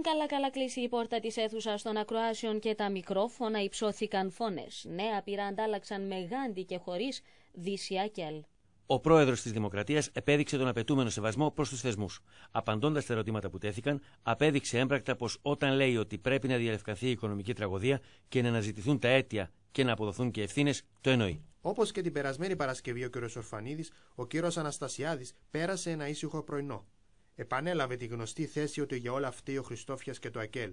Πριν καλά-καλά κλείσει η πόρτα της αίθουσας των ακροάσεων και τα μικρόφωνα, υψώθηκαν φώνες. Νέα πειρά αντάλλαξαν με γάντι και χωρίς δυσιάκελ. Ο πρόεδρος της Δημοκρατίας επέδειξε τον απαιτούμενο σεβασμό προς τους θεσμούς. Απαντώντας τα ερωτήματα που τέθηκαν, απέδειξε έμπρακτα πως όταν λέει ότι πρέπει να διαλευκανθεί η οικονομική τραγωδία και να αναζητηθούν τα αίτια και να αποδοθούν και ευθύνες, το εννοεί. Όπως και την περασμένη Παρασκευή, ο κ. Ορφανίδης, ο κ. Αναστασιάδης πέρασε ένα ήσυχο πρωινό επανέλαβε τη γνωστή θέση ότι για όλα αυτή ο Χριστόφιας και το Ακέλ,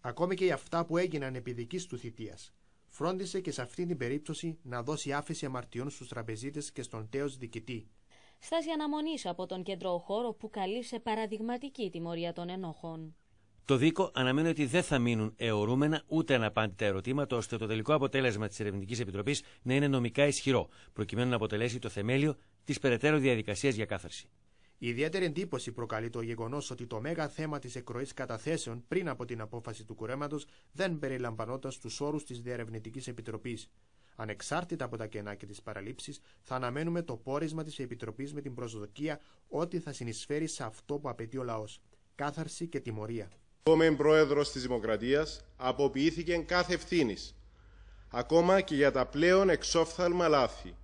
ακόμη και για αυτά που έγιναν επί δικής του θητείας, φρόντισε και σε αυτή την περίπτωση να δώσει άφηση αμαρτιών στους τραπεζίτες και στον τέος διοικητή. Στάση αναμονή από τον κεντρό χώρο που καλεί σε παραδειγματική τιμωρία των ενόχων. Το Δίκο αναμένει ότι δεν θα μείνουν αιωρούμενα ούτε αναπάντητα ερωτήματα, ώστε το τελικό αποτέλεσμα της Ερευνητικής Επιτροπής να είναι νομικά ισχυρό, προκειμένου να αποτελέσει το θεμέλιο της περαιτέρω διαδικασίας για κάθαρση ιδιαίτερη εντύπωση προκαλεί το γεγονός ότι το μέγα θέμα της εκροής καταθέσεων πριν από την απόφαση του κουρέματος δεν περιλαμβανόταν στους όρους της Διερευνητικής Επιτροπής. Ανεξάρτητα από τα κενά και τις παραλήψεις, θα αναμένουμε το πόρισμα της Επιτροπής με την προσδοκία ότι θα συνεισφέρει σε αυτό που απαιτεί ο λαός. Κάθαρση και τιμωρία. Ο μεν πρόεδρος της Δημοκρατίας αποποιήθηκε κάθε ευθύνης, ακόμα και για τα πλέον εξόφθαλμα λάθη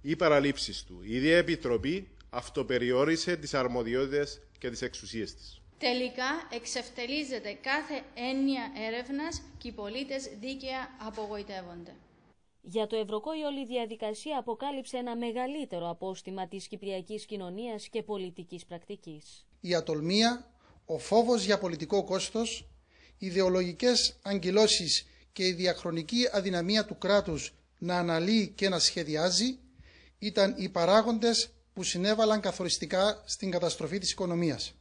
ή παραλήψει του. Η Επιτροπή αυτοπεριόρισε τις αρμοδιότητες και τις εξουσίες της. Τελικά εξευτελίζεται κάθε έννοια έρευνας και οι πολίτες δίκαια απογοητεύονται. Για το Ευρωκό η όλη διαδικασία αποκάλυψε ένα μεγαλύτερο απόστημα της κυπριακής κοινωνίας και πολιτικής πρακτικής. Η ατολμία, ο φόβος για πολιτικό κόστος, ιδεολογικές αγκυλώσεις και η διαχρονική αδυναμία του κράτους να αναλύει και να σχεδιάζει ήταν οι παράγοντες που συνέβαλαν καθοριστικά στην καταστροφή της οικονομίας.